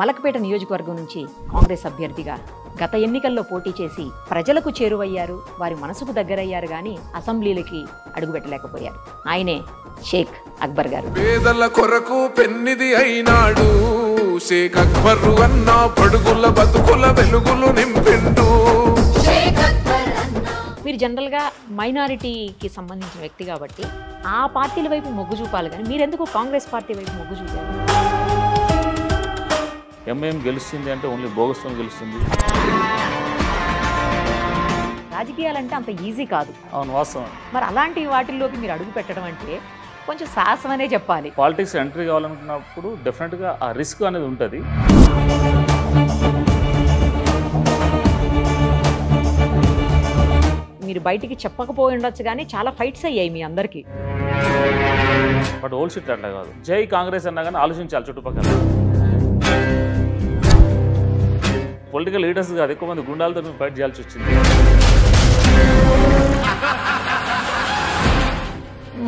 మలకపేట నియోజకవర్గం నుంచి కాంగ్రెస్ అభ్యర్థిగా గత ఎన్నికల్లో పోటీ చేసి ప్రజలకు చేరువయ్యారు వారి మనసుకు దగ్గరయ్యారు కానీ అసెంబ్లీలకి అడుగుపెట్టలేకపోయారు ఆయనే షేక్ అక్బర్ గారు పేదల కొరకు పెన్నిది అయినాడు షేక్ అక్బర్ అన్న పడుగుల బతుకుల వెలుగులు నింపిండు మీరు జనరల్గా మైనారిటీకి సంబంధించిన వ్యక్తి కాబట్టి ఆ పార్టీల వైపు మొగ్గు చూపాలి కానీ మీరెందుకు కాంగ్రెస్ పార్టీ వైపు మొగ్గు చూపారు ఎంఐఎం గెలుస్తుంది అంటే ఓన్లీ భోగస్వం గెలుస్తుంది రాజకీయాలంటే అంత ఈజీ కాదు అవును వాస్తవం మరి అలాంటి వాటిల్లోకి మీరు అడుగు పెట్టడం అంటే కొంచెం అనే చెప్పాలి పాలిటిక్స్ ఎంట్రీ కావాలనుకున్నప్పుడు డెఫినెట్గా ఆ రిస్క్ అనేది ఉంటుంది మీరు బయటికి చెప్పకపోయి ఉండొచ్చు కానీ చాలా ఫైట్స్ అయ్యాయి మీ అందరికీ బట్ ఓల్డ్ షిట్ కాదు జై కాంగ్రెస్ అన్నా కానీ ఆలోచించాలి చుట్టుపక్కల పొలిటికల్ లీడర్స్ కాదు ఎక్కువ మంది గుండాలతో మేము ఫైట్ చేయాల్సి వచ్చింది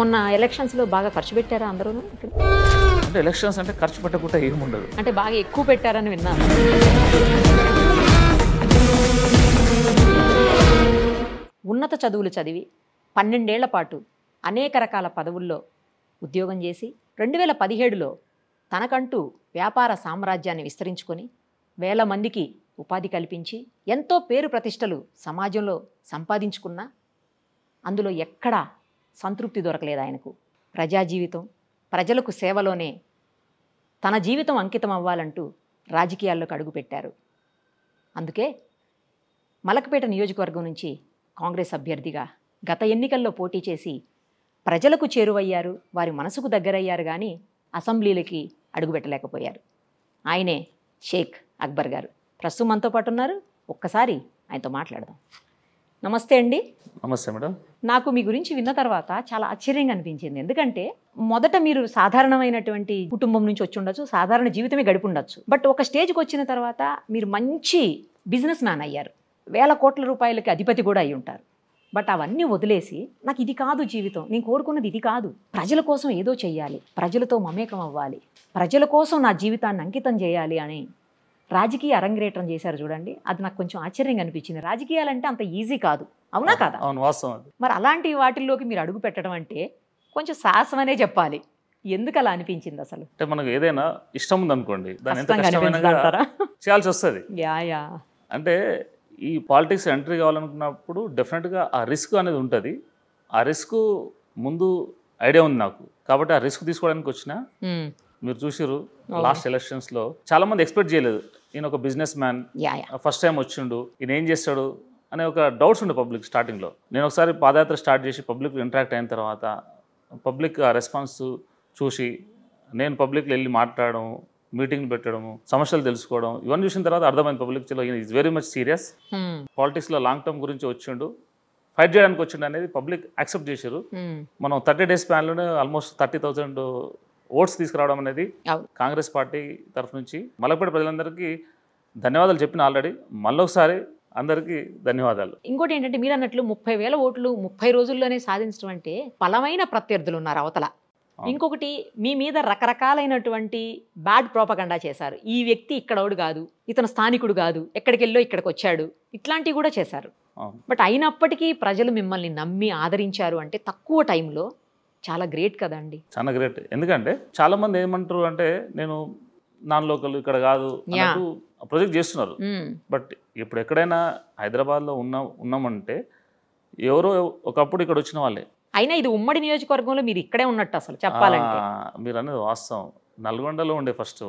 మొన్న ఎలక్షన్స్లో బాగా ఖర్చు పెట్టారా అందరూ అంటే ఎలక్షన్స్ అంటే ఖర్చు పెట్టకుండా ఏముండదు అంటే బాగా ఎక్కువ పెట్టారని విన్నాను ఉన్నత చదువులు చదివి పన్నెండేళ్ల పాటు అనేక రకాల పదవుల్లో ఉద్యోగం చేసి రెండు వేల పదిహేడులో తనకంటూ వ్యాపార సామ్రాజ్యాన్ని విస్తరించుకొని వేల మందికి ఉపాధి కల్పించి ఎంతో పేరు ప్రతిష్టలు సమాజంలో సంపాదించుకున్నా అందులో ఎక్కడా సంతృప్తి దొరకలేదు ఆయనకు ప్రజా జీవితం ప్రజలకు సేవలోనే తన జీవితం అంకితం అవ్వాలంటూ రాజకీయాల్లోకి అడుగుపెట్టారు అందుకే మలకపేట నియోజకవర్గం నుంచి కాంగ్రెస్ అభ్యర్థిగా గత ఎన్నికల్లో పోటీ చేసి ప్రజలకు చేరువయ్యారు వారి మనసుకు దగ్గరయ్యారు కానీ అసెంబ్లీలకి అడుగుపెట్టలేకపోయారు ఆయనే షేక్ అక్బర్ గారు ప్రస్తుతం మనతో పాటు ఉన్నారు ఒక్కసారి ఆయనతో మాట్లాడదాం నమస్తే అండి నమస్తే మేడం నాకు మీ గురించి విన్న తర్వాత చాలా ఆశ్చర్యంగా అనిపించింది ఎందుకంటే మొదట మీరు సాధారణమైనటువంటి కుటుంబం నుంచి వచ్చి ఉండొచ్చు సాధారణ జీవితమే గడిపి ఉండొచ్చు బట్ ఒక స్టేజ్కి వచ్చిన తర్వాత మీరు మంచి బిజినెస్ మ్యాన్ అయ్యారు వేల కోట్ల రూపాయలకి అధిపతి కూడా అయి ఉంటారు బట్ అవన్నీ వదిలేసి నాకు ఇది కాదు జీవితం నేను కోరుకున్నది ఇది కాదు ప్రజల కోసం ఏదో చేయాలి ప్రజలతో మమేకం అవ్వాలి ప్రజల కోసం నా జీవితాన్ని అంకితం చేయాలి అని రాజకీయ అరంగేట్రం చేశారు చూడండి అది నాకు కొంచెం ఆశ్చర్యంగా అనిపించింది రాజకీయాలంటే అంత ఈజీ కాదు అవునా కాదా అవును వాస్తవం మరి అలాంటి వాటిల్లోకి మీరు అడుగు పెట్టడం అంటే కొంచెం అనే చెప్పాలి ఎందుకు అలా అనిపించింది అసలు అంటే మనకు ఏదైనా ఇష్టం ఉందనుకోండి దాని ఎంత చేయాల్సి వస్తుంది యా యా అంటే ఈ పాలిటిక్స్ ఎంట్రీ కావాలనుకున్నప్పుడు డెఫినెట్గా ఆ రిస్క్ అనేది ఉంటుంది ఆ రిస్క్ ముందు ఐడియా ఉంది నాకు కాబట్టి ఆ రిస్క్ తీసుకోవడానికి వచ్చిన మీరు చూసారు లాస్ట్ ఎలక్షన్స్లో చాలా మంది ఎక్స్పెక్ట్ చేయలేదు ఈయన ఒక బిజినెస్ మ్యాన్ ఫస్ట్ టైం వచ్చిండు ఈయన ఏం చేస్తాడు అనే ఒక డౌట్స్ ఉండే పబ్లిక్ స్టార్టింగ్లో నేను ఒకసారి పాదయాత్ర స్టార్ట్ చేసి పబ్లిక్ ఇంటరాక్ట్ అయిన తర్వాత పబ్లిక్ రెస్పాన్స్ చూసి నేను పబ్లిక్లో వెళ్ళి మాట్లాడడం మీటింగ్లు పెట్టడము సమస్యలు తెలుసుకోవడం ఇవన్నీ చూసిన తర్వాత అర్థమైంది public is very much serious పాలిటిక్స్లో లాంగ్ టర్మ్ గురించి వచ్చిండు ఫైట్ చేయడానికి వచ్చిండు అనేది పబ్లిక్ యాక్సెప్ట్ చేశారు hmm. మనం థర్టీ డేస్ ప్లాన్లోనే ఆల్మోస్ట్ థర్టీ థౌజండ్ ఓట్స్ తీసుకురావడం అనేది కాంగ్రెస్ పార్టీ తరఫు నుంచి మలపేట ప్రజలందరికీ ధన్యవాదాలు చెప్పిన ఆల్రెడీ మళ్ళొకసారి అందరికీ ధన్యవాదాలు ఇంకోటి ఏంటంటే మీరు అన్నట్లు ముప్పై వేల ఓట్లు ముప్పై రోజుల్లోనే సాధించడం అంటే బలమైన ప్రత్యర్థులు ఉన్నారు అవతల ఇంకొకటి మీ మీద రకరకాలైనటువంటి బ్యాడ్ ప్రోపగండా చేశారు ఈ వ్యక్తి ఇక్కడోడు కాదు ఇతను స్థానికుడు కాదు ఎక్కడికి వెళ్ళో ఇక్కడికి వచ్చాడు ఇట్లాంటివి కూడా చేశారు బట్ అయినప్పటికీ ప్రజలు మిమ్మల్ని నమ్మి ఆదరించారు అంటే తక్కువ టైంలో చాలా గ్రేట్ కదండి చాలా గ్రేట్ ఎందుకంటే చాలా మంది ఏమంటారు అంటే నేను నాన్ లోకల్ ఇక్కడ కాదు ప్రొజెక్ట్ చేస్తున్నారు బట్ ఇప్పుడు ఎక్కడైనా హైదరాబాద్లో ఉన్న ఉన్నామంటే ఎవరో ఒకప్పుడు ఇక్కడ వచ్చిన వాళ్ళే అయినా ఇది ఉమ్మడి నియోజకవర్గంలో మీరు ఇక్కడే ఉన్నట్టు అసలు చెప్పాలంటే మీరు అనేది వాస్తవం నల్గొండలో ఉండే ఫస్ట్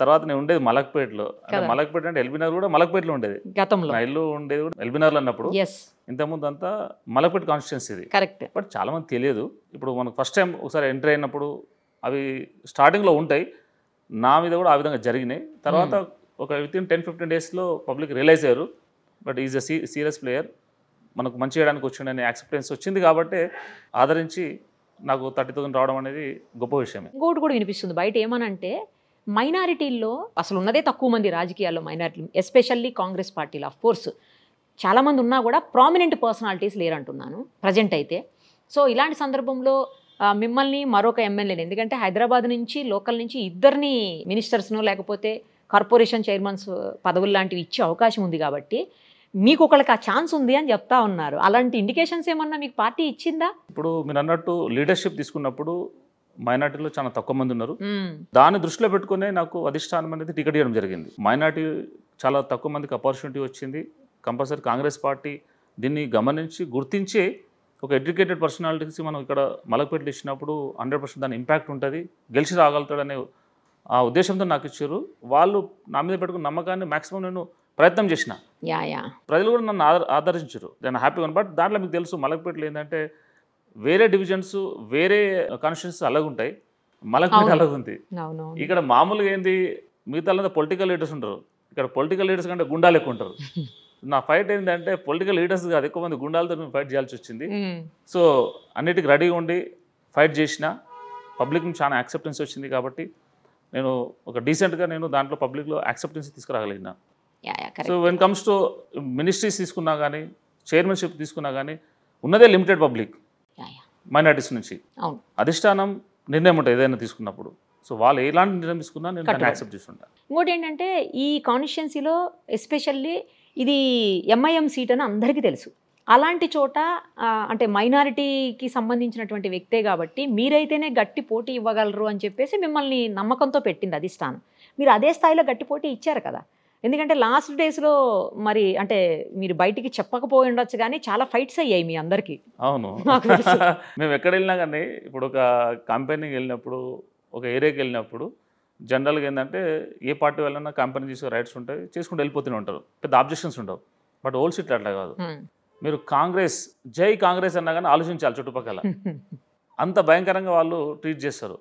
తర్వాత నేను ఉండేది మలక్పేటలో అంటే మలక్పేట అంటే ఎల్బీనగర్ కూడా మలక్పేటలో ఉండేది గతంలో ఇల్లు ఉండేది కూడా ఎల్బీనగర్లో అన్నప్పుడు ముందు అంతా మలక్పేట కాన్స్టిట్యున్సీ ఇది కరెక్ట్ బట్ చాలా మంది తెలియదు ఇప్పుడు మనకు ఫస్ట్ టైం ఒకసారి ఎంటర్ అయినప్పుడు అవి స్టార్టింగ్లో ఉంటాయి నా మీద కూడా ఆ విధంగా జరిగినాయి తర్వాత hmm. ఒక విత్ ఇన్ టెన్ ఫిఫ్టీన్ డేస్లో పబ్లిక్ రియలైజ్ అయ్యారు but is a serious player మనకు మంచి చేయడానికి వచ్చిండని యాక్సెప్టెన్స్ వచ్చింది కాబట్టి ఆదరించి నాకు థర్టీ థౌసండ్ రావడం అనేది గొప్ప విషయం ఇంకోటి కూడా వినిపిస్తుంది బయట ఏమనంటే మైనారిటీల్లో అసలు ఉన్నదే తక్కువ మంది రాజకీయాల్లో మైనారిటీ ఎస్పెషల్లీ కాంగ్రెస్ పార్టీలో ఆఫ్ కోర్స్ చాలామంది ఉన్నా కూడా ప్రామినెంట్ పర్సనాలిటీస్ లేరంటున్నాను ప్రజెంట్ అయితే సో ఇలాంటి సందర్భంలో మిమ్మల్ని మరొక ఎమ్మెల్యేని ఎందుకంటే హైదరాబాద్ నుంచి లోకల్ నుంచి ఇద్దరిని మినిస్టర్స్ను లేకపోతే కార్పొరేషన్ చైర్మన్స్ పదవులు లాంటివి ఇచ్చే అవకాశం ఉంది కాబట్టి మీకు ఒకళ్ళకి ఆ ఛాన్స్ ఉంది అని చెప్తా ఉన్నారు అలాంటి ఇండికేషన్స్ ఏమన్నా మీకు పార్టీ ఇచ్చిందా ఇప్పుడు మీరు అన్నట్టు లీడర్షిప్ తీసుకున్నప్పుడు మైనార్టీలో చాలా తక్కువ మంది ఉన్నారు దాన్ని దృష్టిలో పెట్టుకునే నాకు అధిష్టానం అనేది టికెట్ ఇవ్వడం జరిగింది మైనార్టీ చాలా తక్కువ మందికి ఆపర్చునిటీ వచ్చింది కంపల్సరీ కాంగ్రెస్ పార్టీ దీన్ని గమనించి గుర్తించే ఒక ఎడ్యుకేటెడ్ పర్సనాలిటీస్ మనం ఇక్కడ మలకపెట్లు ఇచ్చినప్పుడు హండ్రెడ్ పర్సెంట్ దాని ఇంపాక్ట్ ఉంటుంది గెలిచి రాగలుగుతాడనే ఆ ఉద్దేశంతో నాకు ఇచ్చారు వాళ్ళు నా మీద పెట్టుకున్న నమ్మకాన్ని మాక్సిమం నేను ప్రయత్నం చేసిన ప్రజలు కూడా నన్ను ఆదర్శించరు నేను హ్యాపీగా బట్ దాంట్లో మీకు తెలుసు మలకపేటలో ఏంటంటే వేరే డివిజన్స్ వేరే కాన్స్టిట్యూన్స్ అలాగుంటాయి అలాగ ఉంది ఇక్కడ మామూలుగా ఏంది మిగతా పొలిటికల్ లీడర్స్ ఉంటారు ఇక్కడ పొలిటికల్ లీడర్స్ కంటే గుండాలు ఎక్కువ ఉంటారు నా ఫైట్ ఏంటంటే పొలిటికల్ లీడర్స్ కాదు ఎక్కువ మంది గుండాలతో మేము ఫైట్ చేయాల్సి వచ్చింది సో అన్నిటికీ రెడీగా ఉండి ఫైట్ చేసిన పబ్లిక్ చాలా యాక్సెప్టెన్స్ వచ్చింది కాబట్టి నేను ఒక డీసెంట్గా నేను దాంట్లో పబ్లిక్లో యాక్సెప్టెన్స్ తీసుకురాగలిగినా so when comes to ministries తీసుకున్నా కానీ చైర్మన్షిప్ తీసుకున్నా కానీ ఉన్నదే లిమిటెడ్ పబ్లిక్ మైనార్టీస్ నుంచి అధిష్టానం నిర్ణయం ఉంటుంది ఏదైనా తీసుకున్నప్పుడు సో వాళ్ళు ఎలాంటి నిర్ణయం తీసుకున్నా నేను యాక్సెప్ట్ చేస్తుంటా ఇంకోటి ఏంటంటే ఈ కాన్స్టిట్యున్సీలో ఎస్పెషల్లీ ఇది ఎంఐఎం సీట్ అని అందరికీ తెలుసు అలాంటి చోట అంటే మైనారిటీకి సంబంధించినటువంటి వ్యక్తే కాబట్టి మీరైతేనే గట్టి పోటీ ఇవ్వగలరు అని చెప్పేసి మిమ్మల్ని నమ్మకంతో పెట్టింది అధిష్టానం మీరు అదే స్థాయిలో గట్టి పోటీ ఇచ్చారు కదా ఎందుకంటే లాస్ట్ డేస్లో మరి అంటే మీరు బయటికి చెప్పకపోయి ఉండొచ్చు కానీ చాలా ఫైట్స్ అయ్యాయి మీ అందరికీ అవును మేము ఎక్కడ వెళ్ళినా కానీ ఇప్పుడు ఒక కంపెనీకి వెళ్ళినప్పుడు ఒక ఏరియాకి వెళ్ళినప్పుడు జనరల్గా ఏంటంటే ఏ పార్టీ వెళ్ళినా కంపెనీ చేసే రైట్స్ ఉంటాయి చేసుకుంటూ వెళ్ళిపోతూనే ఉంటారు పెద్ద ఆబ్జెక్షన్స్ ఉండవు బట్ ఓల్డ్ సీట్లు అట్లా కాదు మీరు కాంగ్రెస్ జై కాంగ్రెస్ అన్నా కానీ ఆలోచించాలి చుట్టుపక్కల అంత భయంకరంగా వాళ్ళు ట్రీట్ చేస్తారు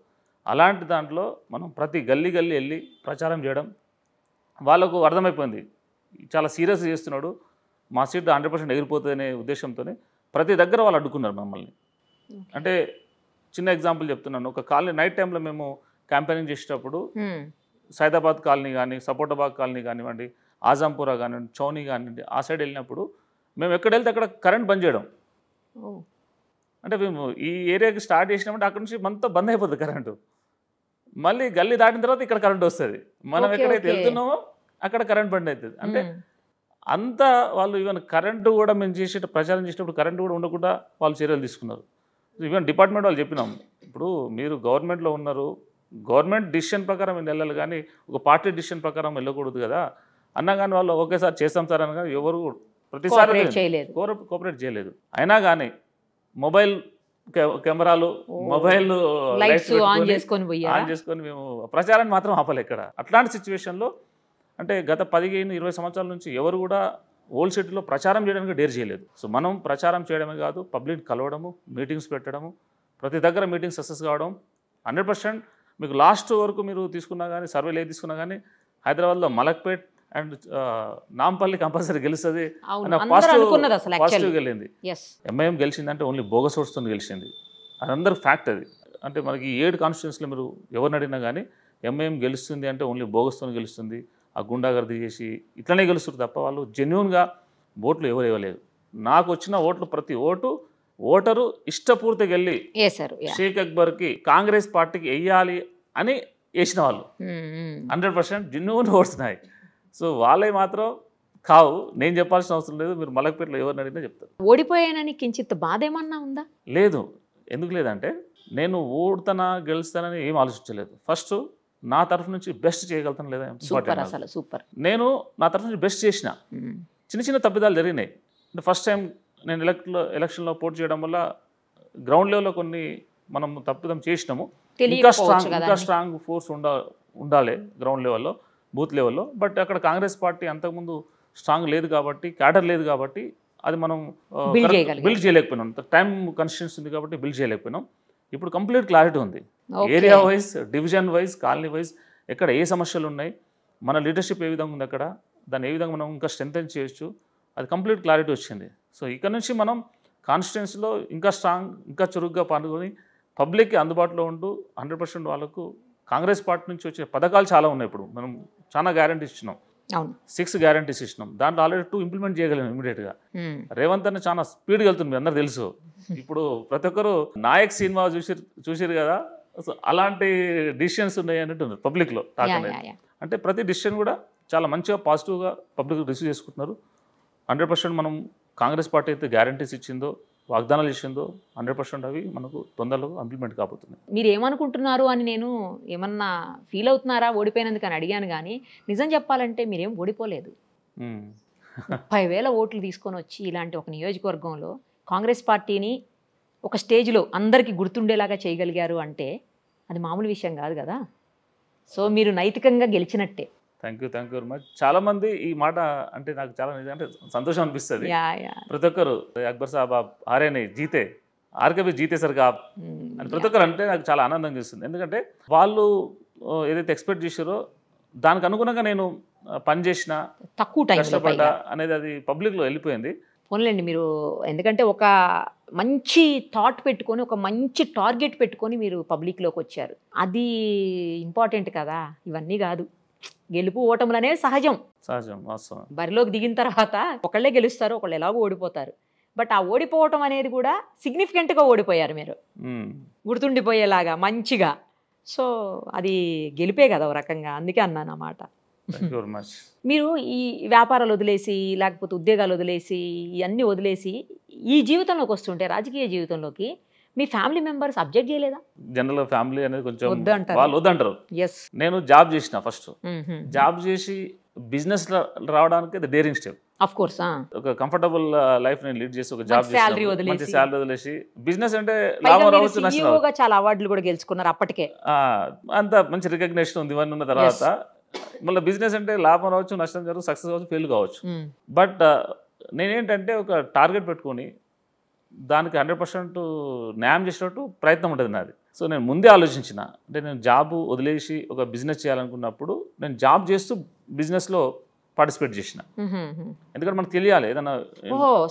అలాంటి దాంట్లో మనం ప్రతి గల్లీ గల్లీ వెళ్ళి ప్రచారం చేయడం వాళ్ళకు అర్థమైపోయింది చాలా సీరియస్ చేస్తున్నాడు మా సీట్ హండ్రెడ్ పర్సెంట్ ఎగిరిపోతుందనే ఉద్దేశంతోనే ప్రతి దగ్గర వాళ్ళు అడ్డుకున్నారు మమ్మల్ని అంటే చిన్న ఎగ్జాంపుల్ చెప్తున్నాను ఒక కాలనీ నైట్ టైంలో మేము క్యాంపెయినింగ్ చేసేటప్పుడు సైదాబాద్ కాలనీ కానీ సపోటాబాద్ కాలనీ కానివ్వండి ఆజంపురా కానివ్వండి చౌనీ కానివ్వండి ఆ సైడ్ వెళ్ళినప్పుడు మేము ఎక్కడ వెళ్తే అక్కడ కరెంట్ బంద్ చేయడం అంటే మేము ఈ ఏరియాకి స్టార్ట్ చేసినామంటే అక్కడ నుంచి మనతో బంద్ అయిపోతుంది కరెంటు మళ్ళీ గల్లీ దాటిన తర్వాత ఇక్కడ కరెంట్ వస్తుంది మనం ఎక్కడైతే వెళ్తున్నామో అక్కడ కరెంట్ బండి అవుతుంది అంటే అంతా వాళ్ళు ఈవెన్ కరెంటు కూడా మేము చేసే ప్రచారం చేసినప్పుడు కరెంటు కూడా ఉండకుండా వాళ్ళు చర్యలు తీసుకున్నారు ఈవెన్ డిపార్ట్మెంట్ వాళ్ళు చెప్పినాం ఇప్పుడు మీరు గవర్నమెంట్లో ఉన్నారు గవర్నమెంట్ డిసిషన్ ప్రకారం మేము వెళ్ళాలి కానీ ఒక పార్టీ డిసిషన్ ప్రకారం వెళ్ళకూడదు కదా అన్నా కానీ వాళ్ళు ఒకేసారి చేస్తాం సార్ అనగా ఎవరు ప్రతిసారి కోఆపరేట్ చేయలేదు అయినా కానీ మొబైల్ కెమెరాలు మొబైల్ లైట్స్ ఆన్ చేసుకొని మేము ప్రచారాన్ని మాత్రం ఆపలే ఇక్కడ అట్లాంటి సిచ్యువేషన్లో అంటే గత పదిహేను ఇరవై సంవత్సరాల నుంచి ఎవరు కూడా ఓల్ సిటీలో ప్రచారం చేయడానికి డేర్ చేయలేదు సో మనం ప్రచారం చేయడమే కాదు పబ్లిక్ కలవడము మీటింగ్స్ పెట్టడము ప్రతి దగ్గర మీటింగ్ సక్సెస్ కావడం హండ్రెడ్ పర్సెంట్ మీకు లాస్ట్ వరకు మీరు తీసుకున్నా కానీ సర్వేలు ఏది తీసుకున్నా కానీ హైదరాబాద్లో మలక్పేట్ అండ్ నాంపల్లి కంపల్సరీ గెలుస్తుంది పాజిటివ్ గెలింది ఎంఐఎం గెలిచిందంటే ఓన్లీ బోగస్ ఓట్స్తో గెలిచింది అదందరూ ఫ్యాక్ట్ అది అంటే మనకి ఏడు కాన్స్టిట్యూన్స్లో మీరు ఎవరిని అడిగినా కానీ ఎంఐఎం గెలుస్తుంది అంటే ఓన్లీ బోగస్తో గెలుస్తుంది ఆ గుండాగర్ది చేసి ఇట్లనే గెలుస్తారు తప్ప వాళ్ళు జెన్యున్గా ఓట్లు ఎవరు ఇవ్వలేదు నాకు వచ్చిన ఓట్లు ప్రతి ఓటు ఓటరు ఇష్టపూర్తికి వెళ్ళి షేక్ అక్బర్కి కాంగ్రెస్ పార్టీకి వెయ్యాలి అని వేసిన వాళ్ళు హండ్రెడ్ పర్సెంట్ జెన్యున్ ఓడుతున్నాయి సో వాళ్ళే మాత్రం కావు నేను చెప్పాల్సిన అవసరం లేదు మీరు మలక్పేటలో ఎవరిని అడిగినా చెప్తారు ఓడిపోయానని కించిత్ బాధ ఏమన్నా ఉందా లేదు ఎందుకు లేదంటే నేను ఓడుతానా గెలుస్తానని ఏం ఆలోచించలేదు ఫస్ట్ నా తరఫు నుంచి బెస్ట్ చేయగలుగుతాను లేదా సూపర్ నేను నా తరఫు నుంచి బెస్ట్ చేసిన చిన్న చిన్న తప్పిదాలు జరిగినాయి అంటే ఫస్ట్ టైం నేను ఎలక్ట్లో ఎలక్షన్లో పోటీ చేయడం వల్ల గ్రౌండ్ లెవెల్లో కొన్ని మనం తప్పిదం చేసినాము ఇంకా స్ట్రాంగ్ ఇంకా స్ట్రాంగ్ ఫోర్స్ ఉండ ఉండాలి గ్రౌండ్ లెవెల్లో బూత్ లెవెల్లో బట్ అక్కడ కాంగ్రెస్ పార్టీ అంతకుముందు స్ట్రాంగ్ లేదు కాబట్టి క్యాడర్ లేదు కాబట్టి అది మనం బిల్డ్ uh, చేయలేకపోయినాం టైం కన్స్టెన్స్ ఉంది కాబట్టి బిల్డ్ చేయలేకపోయినాం ఇప్పుడు కంప్లీట్ క్లారిటీ ఉంది area wise division wise colony wise ఎక్కడ ఏ సమస్యలు ఉన్నాయి మన లీడర్షిప్ ఏ విధంగా ఉంది అక్కడ దాన్ని ఏ విధంగా మనం ఇంకా స్ట్రెంగ్తన్ చేయొచ్చు అది కంప్లీట్ క్లారిటీ వచ్చింది సో ఇక్కడ నుంచి మనం కాన్స్టిట్యున్సీలో ఇంకా స్ట్రాంగ్ ఇంకా చురుగ్గా పాల్గొని పబ్లిక్కి అందుబాటులో ఉంటూ హండ్రెడ్ పర్సెంట్ వాళ్ళకు కాంగ్రెస్ పార్టీ నుంచి వచ్చే పథకాలు చాలా ఉన్నాయి ఇప్పుడు మనం చాలా గ్యారంటీ ఇచ్చినాం అవును సిక్స్ గ్యారంటీస్ ఇచ్చినాం దాంట్లో ఆల్రెడీ టూ ఇంప్లిమెంట్ చేయగలం ఇమీడియట్గా రేవంత్ అన్న చాలా స్పీడ్గా వెళ్తుంది అందరు తెలుసు ఇప్పుడు ప్రతి ఒక్కరు నాయక్ సినిమా చూసి చూసారు కదా సో అలాంటి డిసిషన్స్ ఉన్నాయి అన్నట్టు పబ్లిక్లో టాక్ అనేది అంటే ప్రతి డిసిషన్ కూడా చాలా మంచిగా పాజిటివ్గా పబ్లిక్ రిసీవ్ చేసుకుంటున్నారు హండ్రెడ్ పర్సెంట్ మనం కాంగ్రెస్ పార్టీ అయితే గ్యారంటీస్ ఇచ్చిందో వాగ్దానాలు చేసిందో హండ్రెడ్ పర్సెంట్ అవి మనకు తొందరలో ఇంప్లిమెంట్ కాబోతుంది మీరు ఏమనుకుంటున్నారు అని నేను ఏమన్నా ఫీల్ అవుతున్నారా ఓడిపోయినందుకు అని అడిగాను కానీ నిజం చెప్పాలంటే మీరేం ఓడిపోలేదు ముప్పై వేల ఓట్లు తీసుకొని వచ్చి ఇలాంటి ఒక నియోజకవర్గంలో కాంగ్రెస్ పార్టీని ఒక స్టేజ్లో అందరికీ గుర్తుండేలాగా చేయగలిగారు అంటే అది మామూలు విషయం కాదు కదా సో మీరు నైతికంగా గెలిచినట్టే thank you thank you very much చాలా మంది ఈ మాట అంటే నాకు చాలా అంటే సంతోషం అనిపిస్తుంది ప్రతి ఒక్కరు అక్బర్ సాబ్ ఆర్యని జీతే ఆర్కేబీ జీతే సరిగా hmm, అని ప్రతి ఒక్కరు అంటే నాకు చాలా ఆనందం చేస్తుంది ఎందుకంటే వాళ్ళు ఏదైతే ఎక్స్పెక్ట్ చేశారో దానికి అనుగుణంగా నేను చేసిన తక్కువ టైం కష్టపడ్డా అనేది అది పబ్లిక్లో వెళ్ళిపోయింది పోన్లేండి మీరు ఎందుకంటే ఒక మంచి థాట్ పెట్టుకొని ఒక మంచి టార్గెట్ పెట్టుకొని మీరు పబ్లిక్లోకి వచ్చారు అది ఇంపార్టెంట్ కదా ఇవన్నీ కాదు గెలుపు ఓటములు అనేవి సహజం సహజం బరిలోకి దిగిన తర్వాత ఒకళ్ళే గెలుస్తారు ఒకళ్ళు ఎలాగో ఓడిపోతారు బట్ ఆ ఓడిపోవటం అనేది కూడా సిగ్నిఫికెంట్గా ఓడిపోయారు మీరు గుర్తుండిపోయేలాగా మంచిగా సో అది గెలిపే కదా ఒక రకంగా అందుకే అన్నాను అన్నమాట మీరు ఈ వ్యాపారాలు వదిలేసి లేకపోతే ఉద్యోగాలు వదిలేసి ఇవన్నీ వదిలేసి ఈ జీవితంలోకి వస్తుంటే రాజకీయ జీవితంలోకి మీ ఫ్యామిలీ మెంబర్స్ అబ్జెక్ట్ చేయలేదా జనరల్ ఫ్యామిలీ అనేది కొంచెం వాళ్ళు వద్దంటారు నేను జాబ్ చేసిన ఫస్ట్ జాబ్ చేసి బిజినెస్ రావడానికి డేరింగ్ స్టెప్ అఫ్ కోర్స్ ఒక కంఫర్టబుల్ లైఫ్ నేను లీడ్ చేసి ఒక జాబ్ సాలరీ వదిలేసి సాలరీ వదిలేసి బిజినెస్ అంటే లాభం రావచ్చు నష్టం చాలా అవార్డులు కూడా గెలుచుకున్నారు అప్పటికే అంత మంచి రికగ్నేషన్ ఉంది ఇవన్నీ ఉన్న తర్వాత మళ్ళీ బిజినెస్ అంటే లాభం రావచ్చు నష్టం జరగదు సక్సెస్ కావచ్చు ఫెయిల్ కావచ్చు బట్ నేనేంటంటే ఒక టార్గెట్ పెట్టుకొని దానికి హండ్రెడ్ పర్సెంట్ న్యాయం చేసినట్టు ప్రయత్నం ఉంటుంది నాది సో నేను ముందే ఆలోచించిన అంటే నేను జాబ్ వదిలేసి ఒక బిజినెస్ చేయాలనుకున్నప్పుడు నేను జాబ్ చేస్తూ బిజినెస్లో పార్టిసిపేట్ చేసిన ఎందుకంటే మనకు తెలియాలి ఏదన్నా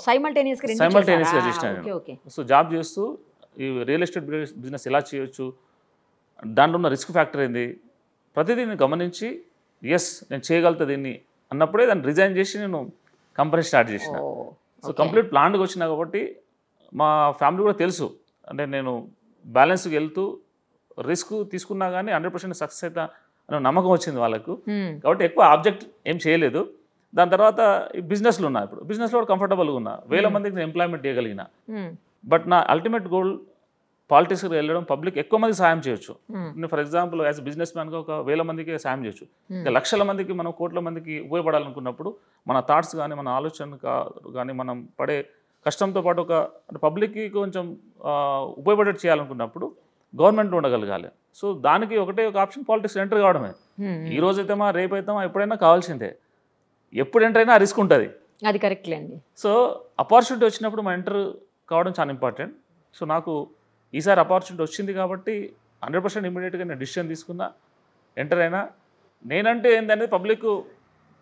సైమల్టేనియస్గా చేసిన సో జాబ్ చేస్తూ ఈ రియల్ ఎస్టేట్ బిజినెస్ ఎలా చేయొచ్చు దాంట్లో ఉన్న రిస్క్ ఫ్యాక్టర్ ఏంది ప్రతిదీ నేను గమనించి ఎస్ నేను చేయగలుగుతా దీన్ని అన్నప్పుడే దాన్ని రిజైన్ చేసి నేను కంపెనీ స్టార్ట్ చేసిన సో కంప్లీట్ ప్లాన్గా వచ్చిన కాబట్టి మా ఫ్యామిలీ కూడా తెలుసు అంటే నేను బ్యాలెన్స్కి వెళ్తూ రిస్క్ తీసుకున్నా కానీ హండ్రెడ్ పర్సెంట్ సక్సెస్ అయితే అనే నమ్మకం వచ్చింది వాళ్ళకు కాబట్టి ఎక్కువ ఆబ్జెక్ట్ ఏం చేయలేదు దాని తర్వాత బిజినెస్లు ఉన్నా ఇప్పుడు బిజినెస్లో కంఫర్టబుల్గా ఉన్నా వేల మందికి నేను ఎంప్లాయ్మెంట్ చేయగలిగిన బట్ నా అల్టిమేట్ గోల్ పాలిటిక్స్కి వెళ్ళడం పబ్లిక్ ఎక్కువ మంది సాయం చేయొచ్చు నేను ఫర్ ఎగ్జాంపుల్ యాజ్ బిజినెస్ మ్యాన్గా ఒక వేల మందికి సాయం చేయొచ్చు ఇంకా లక్షల మందికి మనం కోట్ల మందికి ఉపయోగపడాలనుకున్నప్పుడు మన థాట్స్ కానీ మన ఆలోచన కానీ మనం పడే కష్టంతో పాటు ఒక అంటే పబ్లిక్కి కొంచెం ఉపయోగపడే చేయాలనుకున్నప్పుడు గవర్నమెంట్ ఉండగలగాలి సో దానికి ఒకటే ఒక ఆప్షన్ పాలిటిక్స్ ఎంటర్ కావడమే ఈ రేపు అయితేమా ఎప్పుడైనా కావాల్సిందే ఎప్పుడు ఎంటర్ అయినా రిస్క్ ఉంటుంది అది కరెక్ట్లేండి సో అపార్చునిటీ వచ్చినప్పుడు మనం ఎంటర్ కావడం చాలా ఇంపార్టెంట్ సో నాకు ఈసారి అపార్చునిటీ వచ్చింది కాబట్టి హండ్రెడ్ పర్సెంట్ ఇమీడియట్గా నేను డిసిషన్ తీసుకున్నా ఎంటర్ అయినా నేనంటే ఏంటనేది పబ్లిక్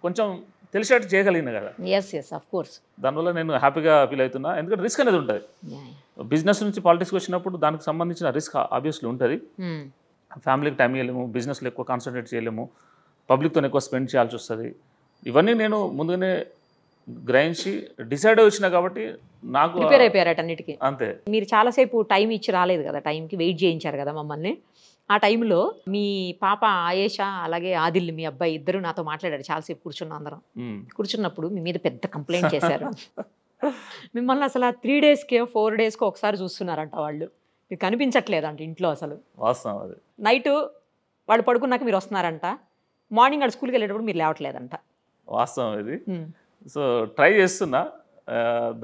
కొంచెం తెలిసేటట్టు చేయగలిగిన కదా ఎస్ ఎస్ అఫ్ కోర్స్ దానివల్ల నేను హ్యాపీగా ఫీల్ అవుతున్నా ఎందుకంటే రిస్క్ అనేది ఉంటుంది బిజినెస్ నుంచి పాలిటిక్స్కి వచ్చినప్పుడు దానికి సంబంధించిన రిస్క్ ఆబ్వియస్లీ ఉంటుంది hmm. ఫ్యామిలీకి టైం ఇవ్వలేము బిజినెస్లో ఎక్కువ కాన్సన్ట్రేట్ చేయలేము పబ్లిక్తో ఎక్కువ స్పెండ్ చేయాల్సి వస్తుంది ఇవన్నీ నేను ముందుగానే గ్రహించి డిసైడ్ వచ్చిన కాబట్టి నాకు ప్రిపేర్ అయిపోయారు అన్నిటికీ అంతే మీరు చాలాసేపు టైం ఇచ్చి రాలేదు కదా టైంకి వెయిట్ చేయించారు కదా మమ్మల్ని ఆ టైంలో మీ పాప ఆయేష అలాగే ఆదిల్ మీ అబ్బాయి ఇద్దరు నాతో మాట్లాడారు చాలాసేపు కూర్చున్న అందరం కూర్చున్నప్పుడు మీ మీద పెద్ద కంప్లైంట్ చేశారు మిమ్మల్ని అసలు ఆ త్రీ డేస్కే ఫోర్ డేస్కి ఒకసారి చూస్తున్నారంట వాళ్ళు మీకు కనిపించట్లేదంట ఇంట్లో అసలు వాస్తవం నైట్ వాళ్ళు పడుకున్నాక మీరు వస్తున్నారంట మార్నింగ్ వాళ్ళు స్కూల్కి వెళ్ళేటప్పుడు మీరు లేవట్లేదంట వాస్తవం ఇది సో ట్రై చేస్తున్నా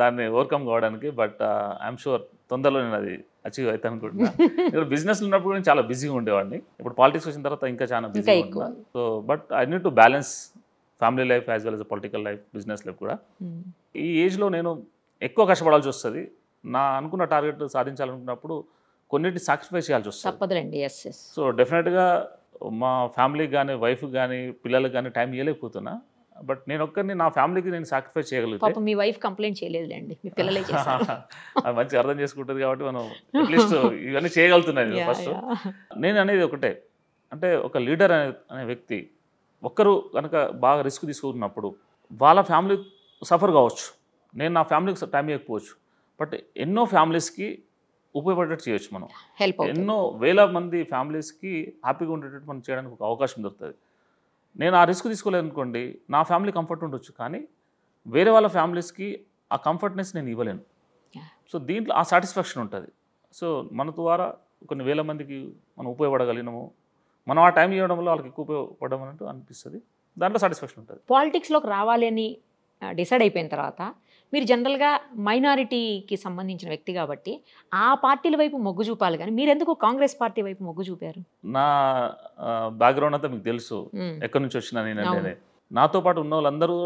దాన్ని ఓవర్కమ్ కావడానికి బట్ ఐఎమ్ షూర్ తొందరలో నేను అది అచీవ్ అవుతాను అనుకుంటున్నాను బిజినెస్ ఉన్నప్పుడు నేను చాలా బిజీగా ఉండేవాడిని ఇప్పుడు పాలిటిక్స్ వచ్చిన తర్వాత ఇంకా చాలా బిజీగా ఉంటున్నా so but I need to balance family life as well as political life business life కూడా hmm. ఈ ఏజ్లో నేను ఎక్కువ కష్టపడాల్సి వస్తుంది నా అనుకున్న టార్గెట్ సాధించాలనుకున్నప్పుడు కొన్నింటిని సాక్రిఫైస్ చేయాల్సి వస్తుంది సో డెఫినెట్గా మా ఫ్యామిలీకి కానీ వైఫ్ కానీ పిల్లలకు కానీ టైం ఇవ్వలేకపోతున్నా బట్ నేను ఒక్కరిని నా ఫ్యామిలీకి నేను సాక్రిఫైస్ చేయగలుగుతాను మీ వైఫ్ కంప్లైంట్ అండి మీ పిల్లలే మంచిగా అర్థం చేసుకుంటుంది కాబట్టి మనం అట్లీస్ట్ ఇవన్నీ చేయగలుగుతున్నాను ఫస్ట్ నేను అనేది ఒకటే అంటే ఒక లీడర్ అనే అనే వ్యక్తి ఒక్కరు కనుక బాగా రిస్క్ తీసుకున్నప్పుడు వాళ్ళ ఫ్యామిలీ సఫర్ కావచ్చు నేను నా ఫ్యామిలీకి టైం ఇవ్వకపోవచ్చు బట్ ఎన్నో ఫ్యామిలీస్కి ఉపయోగపడేటట్టు చేయొచ్చు మనం హెల్ప్ ఎన్నో వేల మంది ఫ్యామిలీస్కి హ్యాపీగా ఉండేటట్టు మనం చేయడానికి ఒక అవకాశం దొరుకుతుంది నేను ఆ రిస్క్ తీసుకోలేను అనుకోండి నా ఫ్యామిలీ కంఫర్ట్ ఉండొచ్చు కానీ వేరే వాళ్ళ ఫ్యామిలీస్కి ఆ కంఫర్ట్నెస్ నేను ఇవ్వలేను సో దీంట్లో ఆ సాటిస్ఫాక్షన్ ఉంటుంది సో మన ద్వారా కొన్ని వేల మందికి మనం ఉపయోగపడగలిగినాము మనం ఆ టైం ఇవ్వడం వల్ల వాళ్ళకి ఎక్కువ ఉపయోగపడడం అనిపిస్తుంది దాంట్లో సాటిస్ఫాక్షన్ ఉంటుంది పాలిటిక్స్లోకి రావాలి అని డిసైడ్ అయిపోయిన తర్వాత మీరు జనరల్గా మైనారిటీకి సంబంధించిన వ్యక్తి కాబట్టి ఆ పార్టీల వైపు మొగ్గు చూపాలి కానీ మీరు ఎందుకు కాంగ్రెస్ పార్టీ వైపు మొగ్గు చూపారు నా బ్యాక్గ్రౌండ్ అంతా మీకు తెలుసు ఎక్కడి నుంచి వచ్చినా నేను నాతో పాటు ఉన్న వాళ్ళందరూ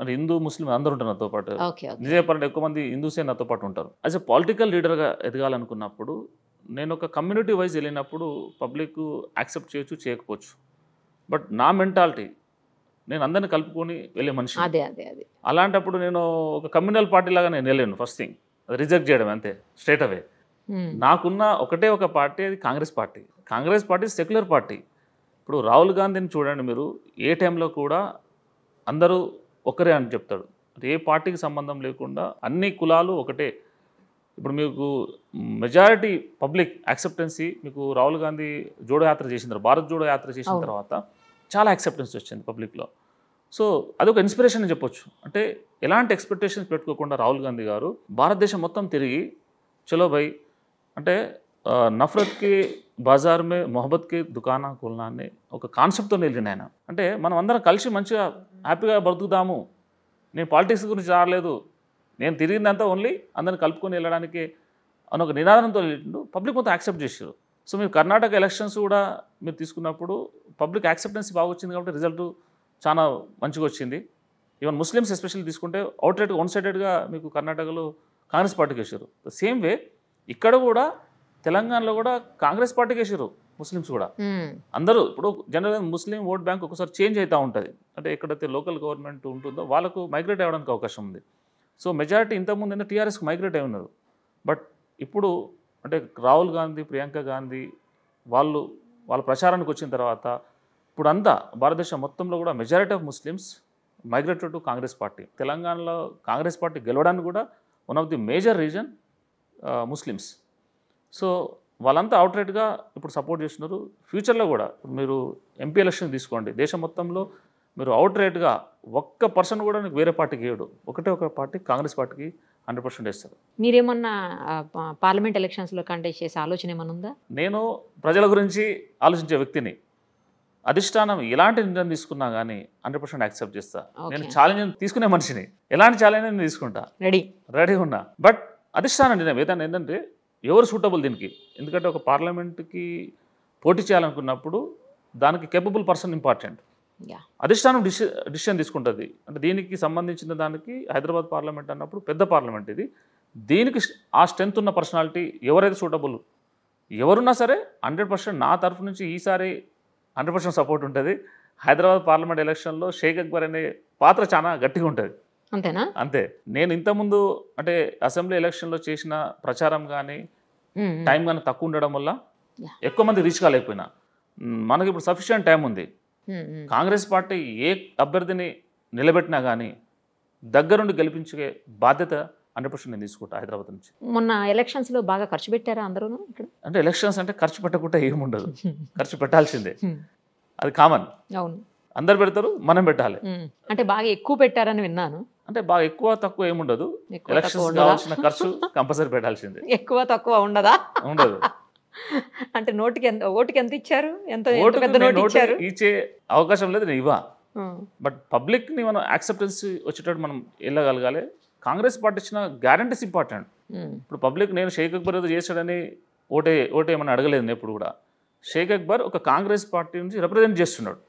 అంటే హిందూ ముస్లిం అందరూ ఉంటారు నాతో పాటు నిజాపరంగా ఎక్కువ మంది హిందూసే నాతో పాటు ఉంటారు యాజ్ ఎ పొలిటికల్ లీడర్గా ఎదగాలనుకున్నప్పుడు నేను ఒక కమ్యూనిటీ వైజ్ వెళ్ళినప్పుడు పబ్లిక్ యాక్సెప్ట్ చేయొచ్చు చేయకపోవచ్చు బట్ నా మెంటాలిటీ నేను అందరిని కలుపుకొని వెళ్ళే మనిషి అదే అదే అదే అలాంటప్పుడు నేను ఒక కమ్యూనల్ పార్టీ లాగా నేను వెళ్ళాను ఫస్ట్ థింగ్ అది రిజెక్ట్ చేయడం అంతే స్ట్రేట్ అవే నాకున్న ఒకటే ఒక పార్టీ అది Congress party Congress party secular party ఇప్పుడు రాహుల్ గాంధీని చూడండి మీరు ఏ టైంలో కూడా అందరూ ఒకరే అని చెప్తాడు ఏ పార్టీకి సంబంధం లేకుండా అన్ని కులాలు ఒకటే ఇప్పుడు మీకు మెజారిటీ పబ్లిక్ యాక్సెప్టెన్సీ మీకు రాహుల్ గాంధీ జోడో యాత్ర చేసిన భారత్ జోడో యాత్ర చేసిన తర్వాత చాలా యాక్సెప్టెన్స్ వచ్చింది పబ్లిక్లో సో అదొక ఇన్స్పిరేషన్ అని చెప్పొచ్చు అంటే ఎలాంటి ఎక్స్పెక్టేషన్స్ పెట్టుకోకుండా రాహుల్ గాంధీ గారు భారతదేశం మొత్తం తిరిగి చలో భయ్ అంటే నఫరత్కి బజార్ మే మొహబత్కి దుకాణా కుల్నా అనే ఒక కాన్సెప్ట్తో వెళ్ళింది ఆయన అంటే మనం అందరం కలిసి మంచిగా హ్యాపీగా బ్రతుకుదాము నేను పాలిటిక్స్ గురించి రాలేదు నేను తిరిగిందంతా ఓన్లీ అందరిని కలుపుకొని వెళ్ళడానికి అని ఒక నినాదంతో వెళ్ళిండు పబ్లిక్ మొత్తం యాక్సెప్ట్ చేసారు సో మీరు కర్ణాటక ఎలక్షన్స్ కూడా మీరు తీసుకున్నప్పుడు పబ్లిక్ యాక్సెప్టెన్స్ బాగా వచ్చింది కాబట్టి రిజల్ట్ చాలా మంచిగా వచ్చింది ఈవెన్ ముస్లిమ్స్ ఎస్పెషల్లీ తీసుకుంటే అవుట్లెట్ వన్ సైడెడ్గా మీకు కర్ణాటకలో కాంగ్రెస్ పార్టీకి వేసారు సేమ్ వే ఇక్కడ కూడా తెలంగాణలో కూడా కాంగ్రెస్ పార్టీకి వేసారు ముస్లిమ్స్ కూడా hmm. అందరూ ఇప్పుడు జనరల్గా ముస్లిం ఓట్ బ్యాంక్ ఒకసారి చేంజ్ అవుతూ ఉంటుంది అంటే ఎక్కడైతే లోకల్ గవర్నమెంట్ ఉంటుందో వాళ్ళకు మైగ్రేట్ అవ్వడానికి అవకాశం ఉంది సో మెజారిటీ ఇంతకుముందు అయినా టీఆర్ఎస్కి మైగ్రేట్ అయి ఉన్నారు బట్ ఇప్పుడు అంటే రాహుల్ గాంధీ ప్రియాంక గాంధీ వాళ్ళు వాళ్ళ ప్రచారానికి వచ్చిన తర్వాత ఇప్పుడు అంతా భారతదేశం మొత్తంలో కూడా majority of Muslims migrated to Congress party తెలంగాణలో కాంగ్రెస్ పార్టీ గెలవడానికి కూడా one of the major reason Muslims so వాళ్ళంతా అవుట్రేట్గా ఇప్పుడు సపోర్ట్ చేస్తున్నారు ఫ్యూచర్లో కూడా మీరు ఎంపీ ఎలక్షన్ తీసుకోండి దేశం మొత్తంలో మీరు అవుట్ రేట్గా ఒక్క పర్సన్ కూడా వేరే పార్టీకి వేయడు ఒకటే ఒక పార్టీ కాంగ్రెస్ పార్టీకి హండ్రెడ్ పర్సెంట్ వేస్తారు మీరేమన్నా పార్లమెంట్ ఎలక్షన్స్లో కంటెస్ట్ చేసే ఆలోచన ఏమైనా ఉందా నేను ప్రజల గురించి ఆలోచించే వ్యక్తిని అధిష్టానం ఎలాంటి నిర్ణయం తీసుకున్నా కానీ హండ్రెడ్ పర్సెంట్ యాక్సెప్ట్ చేస్తా నేను ఛాలెంజ్ తీసుకునే మనిషిని ఎలాంటి ఛాలెంజ్ నేను తీసుకుంటా రెడీ రెడీ ఉన్నా బట్ అధిష్టానం నిర్ణయం ఏదైనా ఏంటంటే ఎవరు సూటబుల్ దీనికి ఎందుకంటే ఒక పార్లమెంట్కి పోటీ చేయాలనుకున్నప్పుడు దానికి కేపబుల్ పర్సన్ ఇంపార్టెంట్ అధిష్టానం డిసిషన్ తీసుకుంటుంది అంటే దీనికి సంబంధించిన దానికి హైదరాబాద్ పార్లమెంట్ అన్నప్పుడు పెద్ద పార్లమెంట్ ఇది దీనికి ఆ స్ట్రెంత్ ఉన్న పర్సనాలిటీ ఎవరైతే సూటబుల్ ఎవరున్నా సరే హండ్రెడ్ పర్సెంట్ నా తరఫు నుంచి ఈసారి హండ్రెడ్ పర్సెంట్ సపోర్ట్ ఉంటుంది హైదరాబాద్ పార్లమెంట్ ఎలక్షన్లో షేక్ అక్బర్ అనే పాత్ర చాలా గట్టిగా ఉంటుంది అంతేనా అంతే నేను ఇంతకుముందు అంటే అసెంబ్లీ ఎలక్షన్లో చేసిన ప్రచారం కానీ టైం కానీ తక్కువ ఉండడం వల్ల ఎక్కువ మంది రీచ్ కాలేకపోయినా మనకి ఇప్పుడు సఫిషియంట్ టైం ఉంది కాంగ్రెస్ పార్టీ ఏ అభ్యర్థిని నిలబెట్టినా కానీ దగ్గరుండి గెలిపించే బాధ్యత హండ్రెడ్ పర్సెంట్ నేను తీసుకుంటా హైదరాబాద్ నుంచి మొన్న ఎలక్షన్స్ లో బాగా ఖర్చు పెట్టారా అందరూ అంటే ఎలక్షన్స్ అంటే ఖర్చు పెట్టకుండా ఏముండదు ఖర్చు పెట్టాల్సిందే అది కామన్ అవును అందరు పెడతారు మనం పెట్టాలి అంటే బాగా ఎక్కువ పెట్టారని విన్నాను అంటే బాగా ఎక్కువ తక్కువ ఏముండదు ఎలక్షన్స్ కావాల్సిన ఖర్చు కంపల్సరీ పెట్టాల్సిందే ఎక్కువ తక్కువ ఉండదా ఉండదు అంటే నోటికి ఎంత ఓటుకి ఎంత ఇచ్చారు ఎంత పెద్ద నోటు ఇచ్చే అవకాశం లేదు నేను ఇవ్వా బట్ పబ్లిక్ని మనం యాక్సెప్టెన్స్ వచ్చేటట్టు మనం వెళ్ళగలగాలి కాంగ్రెస్ పార్టీ ఇచ్చిన గ్యారంటీస్ ఇంపార్టెంట్ ఇప్పుడు పబ్లిక్ నేను షేక్ అక్బర్ ఏదో చేశాడని ఓటే ఓటే ఏమని అడగలేదు ఎప్పుడు కూడా షేక్ అక్బర్ ఒక కాంగ్రెస్ పార్టీ నుంచి రిప్రజెంట్ చేస్తున్నాడు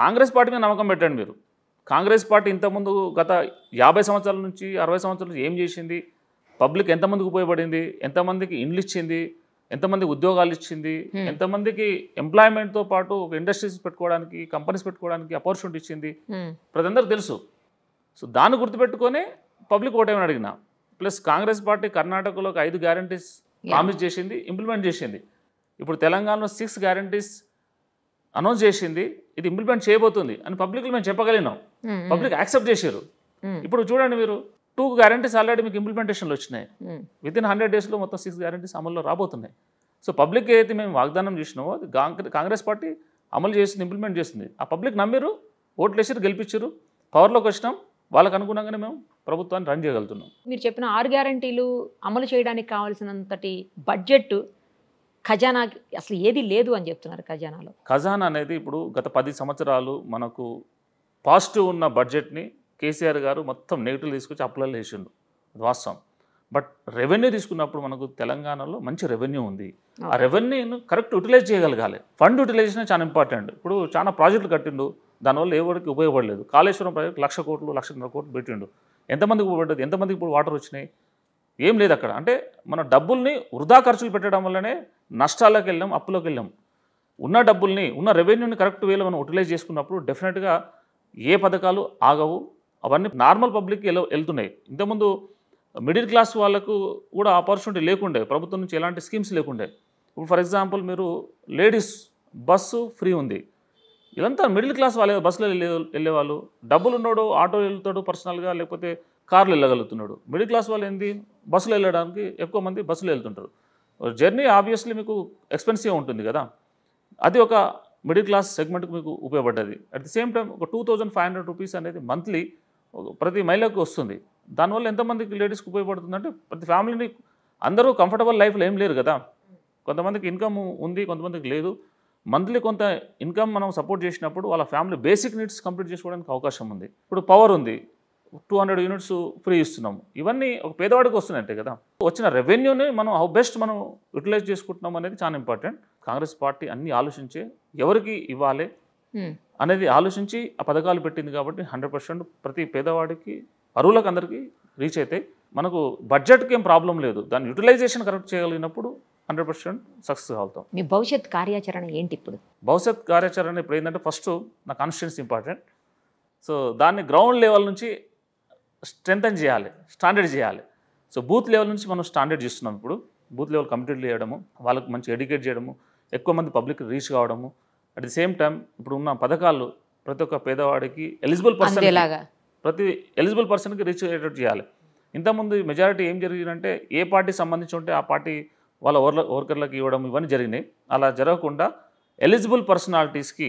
కాంగ్రెస్ పార్టీ మీద నమ్మకం పెట్టండి మీరు కాంగ్రెస్ పార్టీ ఇంతకుముందు గత యాభై సంవత్సరాల నుంచి అరవై సంవత్సరాల నుంచి ఏం చేసింది పబ్లిక్ ఎంతమందికి ఉపయోగపడింది ఎంతమందికి ఇండ్లు ఇచ్చింది ఎంతమంది ఉద్యోగాలు ఇచ్చింది ఎంతమందికి ఎంప్లాయ్మెంట్తో పాటు ఇండస్ట్రీస్ పెట్టుకోవడానికి కంపెనీస్ పెట్టుకోవడానికి అపర్చునిటీ ఇచ్చింది ప్రతి తెలుసు సో దాన్ని గుర్తుపెట్టుకొని పబ్లిక్ ఓటేమని అడిగిన ప్లస్ కాంగ్రెస్ పార్టీ కర్ణాటకలో ఐదు గ్యారంటీస్ ప్రామిస్ చేసింది ఇంప్లిమెంట్ చేసింది ఇప్పుడు తెలంగాణలో సిక్స్ గ్యారంటీస్ అనౌన్స్ చేసింది ఇది ఇంప్లిమెంట్ చేయబోతుంది అని పబ్లిక్లో మేము చెప్పగలిగినాం పబ్లిక్ యాక్సెప్ట్ చేశారు ఇప్పుడు చూడండి మీరు టూ గ్యారంటీస్ ఆల్రెడీ మీకు ఇంప్లిమెంటేషన్లు వచ్చినాయి విత్ ఇన్ హండ్రెడ్ డేస్లో మొత్తం సిక్స్ గ్యారంటీస్ అమల్లో రాబోతున్నాయి సో పబ్లిక్ ఏదైతే మేము వాగ్దానం చేసినామో అది కాంగ్రెస్ పార్టీ అమలు చేసింది ఇంప్లిమెంట్ చేసింది ఆ పబ్లిక్ నమ్మిరు ఓట్లు వేసి గెలిపించారు పవర్లోకి వచ్చినాం వాళ్ళకు అనుగుణంగానే మేము ప్రభుత్వాన్ని రన్ చేయగలుగుతున్నాం మీరు చెప్పిన ఆరు గ్యారంటీలు అమలు చేయడానికి కావాల్సినంతటి బడ్జెట్ ఖజానా అసలు ఏది లేదు అని చెప్తున్నారు ఖజానాలో ఖజానా అనేది ఇప్పుడు గత పది సంవత్సరాలు మనకు పాజిటివ్ ఉన్న బడ్జెట్ని కేసీఆర్ గారు మొత్తం నెగిటివ్ తీసుకొచ్చి అప్పులలో వేసిండు వాస్తవం బట్ రెవెన్యూ తీసుకున్నప్పుడు మనకు తెలంగాణలో మంచి రెవెన్యూ ఉంది ఆ రెవెన్యూను కరెక్ట్ యూటిలైజ్ చేయగలగాలి ఫండ్ యూటిలైజేషన్ చాలా ఇంపార్టెంట్ ఇప్పుడు చాలా ప్రాజెక్టులు కట్టిండు దానివల్ల ఎవరికి ఉపయోగపడలేదు కాళేశ్వరం ప్రాజెక్ట్ లక్ష కోట్లు లక్షన్నర కోట్లు పెట్టిండు ఎంతమందికి ఉపయోగపడ్డది ఎంతమందికి ఇప్పుడు వాటర్ వచ్చినాయి ఏం లేదు అక్కడ అంటే మన డబ్బుల్ని వృధా ఖర్చులు పెట్టడం వల్లనే నష్టాలకు వెళ్ళాం అప్పులోకి వెళ్ళాం ఉన్న డబ్బుల్ని ఉన్న రెవెన్యూని కరెక్ట్ వేలో మనం యూటిలైజ్ చేసుకున్నప్పుడు డెఫినెట్గా ఏ పథకాలు ఆగవు అవన్నీ నార్మల్ పబ్లిక్కి వెళ్తున్నాయి ఇంతకుముందు మిడిల్ క్లాస్ వాళ్ళకు కూడా ఆపర్చునిటీ లేకుండే ప్రభుత్వం నుంచి ఎలాంటి స్కీమ్స్ లేకుండే ఇప్పుడు ఫర్ ఎగ్జాంపుల్ మీరు లేడీస్ బస్సు ఫ్రీ ఉంది ఇదంతా మిడిల్ క్లాస్ వాళ్ళే బస్సులో వెళ్ళే వెళ్ళేవాళ్ళు డబ్బులు ఉన్నాడు ఆటో వెళ్తాడు పర్సనల్గా లేకపోతే కార్లు వెళ్ళగలుగుతున్నాడు మిడిల్ క్లాస్ వాళ్ళు ఏంది బస్సులో వెళ్ళడానికి ఎక్కువ మంది బస్సులో వెళ్తుంటారు జర్నీ ఆబ్వియస్లీ మీకు ఎక్స్పెన్సివ్ ఉంటుంది కదా అది ఒక మిడిల్ క్లాస్ సెగ్మెంట్కి మీకు ఉపయోగపడ్డది అట్ ది సేమ్ టైం ఒక two thousand five hundred rupees అనేది మంత్లీ ప్రతి మహిళకు వస్తుంది దానివల్ల ఎంతమందికి లేడీస్కి ఉపయోగపడుతుందంటే ప్రతి ఫ్యామిలీని అందరూ కంఫర్టబుల్ లైఫ్లో ఏం లేరు కదా కొంతమందికి ఇన్కమ్ ఉంది కొంతమందికి లేదు మంత్లీ కొంత ఇన్కమ్ మనం సపోర్ట్ చేసినప్పుడు వాళ్ళ ఫ్యామిలీ బేసిక్ నీడ్స్ కంప్లీట్ చేసుకోవడానికి అవకాశం ఉంది ఇప్పుడు పవర్ ఉంది టూ హండ్రెడ్ యూనిట్స్ ఫ్రీ ఇస్తున్నాము ఇవన్నీ ఒక పేదవాడికి వస్తున్నాయంటే కదా వచ్చిన రెవెన్యూని మనం హౌ బెస్ట్ మనం యూటిలైజ్ చేసుకుంటున్నాం అనేది చాలా ఇంపార్టెంట్ కాంగ్రెస్ పార్టీ అన్ని ఆలోచించే ఎవరికి ఇవ్వాలి అనేది ఆలోచించి ఆ పథకాలు పెట్టింది కాబట్టి హండ్రెడ్ పర్సెంట్ ప్రతి పేదవాడికి అరువులకు అందరికీ రీచ్ అయితే మనకు బడ్జెట్కి ఏం ప్రాబ్లం లేదు దాని యూటిలైజేషన్ కరెక్ట్ చేయగలిగినప్పుడు హండ్రెడ్ పర్సెంట్ సక్సెస్ అవుతాం మీ భవిష్యత్ కార్యాచరణ ఏంటి ఇప్పుడు భవిష్యత్ కార్యాచరణ ఇప్పుడు ఏంటంటే ఫస్ట్ నా కాన్స్టిట్యూన్స్ ఇంపార్టెంట్ సో దాన్ని గ్రౌండ్ లెవెల్ నుంచి స్ట్రెంగ్తన్ చేయాలి స్టాండర్డ్ చేయాలి సో బూత్ లెవెల్ నుంచి మనం స్టాండర్డ్ చేస్తున్నాం ఇప్పుడు బూత్ లెవెల్ కంప్లీట్ చేయడము వాళ్ళకి మంచి ఎడ్యుకేట్ చేయడము ఎక్కువ మంది పబ్లిక్ రీచ్ కావడము అట్ ది సేమ్ టైం ఇప్పుడు ఉన్న పథకాలు ప్రతి ఒక్క పేదవాడికి ఎలిజిబుల్ పర్సన్ ప్రతి ఎలిజిబుల్ పర్సన్కి రీచ్ అయ్యేటట్టు చేయాలి ఇంతకుముందు మెజారిటీ ఏం జరిగిందంటే ఏ పార్టీ సంబంధించి ఉంటే ఆ పార్టీ వాళ్ళ వర్కర్లకు ఇవ్వడం ఇవన్నీ జరిగినాయి అలా జరగకుండా ఎలిజిబుల్ పర్సనాలిటీస్కి